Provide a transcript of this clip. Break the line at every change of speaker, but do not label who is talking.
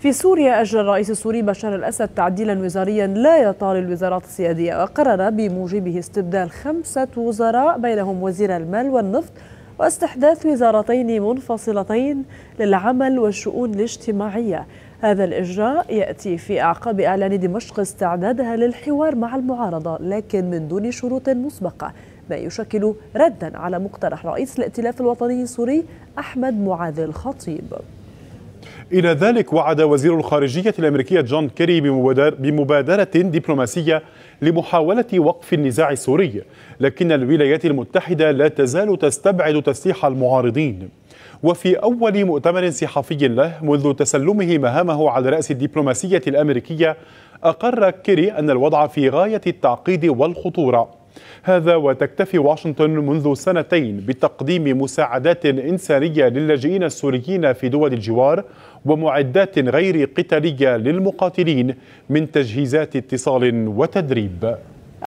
في سوريا أجرى الرئيس السوري بشار الأسد تعديلا وزاريا لا يطال الوزارات السيادية وقرر بموجبه استبدال خمسة وزراء بينهم وزير المال والنفط واستحداث وزارتين منفصلتين للعمل والشؤون الاجتماعية هذا الإجراء يأتي في أعقاب إعلان دمشق استعدادها للحوار مع المعارضة لكن من دون شروط مسبقة ما يشكل ردا على مقترح رئيس الائتلاف الوطني السوري أحمد معاذ الخطيب
إلى ذلك وعد وزير الخارجية الأمريكية جون كيري بمبادرة دبلوماسية لمحاولة وقف النزاع السوري لكن الولايات المتحدة لا تزال تستبعد تسليح المعارضين وفي أول مؤتمر صحفي له منذ تسلمه مهامه على رأس الدبلوماسية الأمريكية أقر كيري أن الوضع في غاية التعقيد والخطورة هذا وتكتفي واشنطن منذ سنتين بتقديم مساعدات إنسانية للاجئين السوريين في دول الجوار ومعدات غير قتالية للمقاتلين من تجهيزات اتصال وتدريب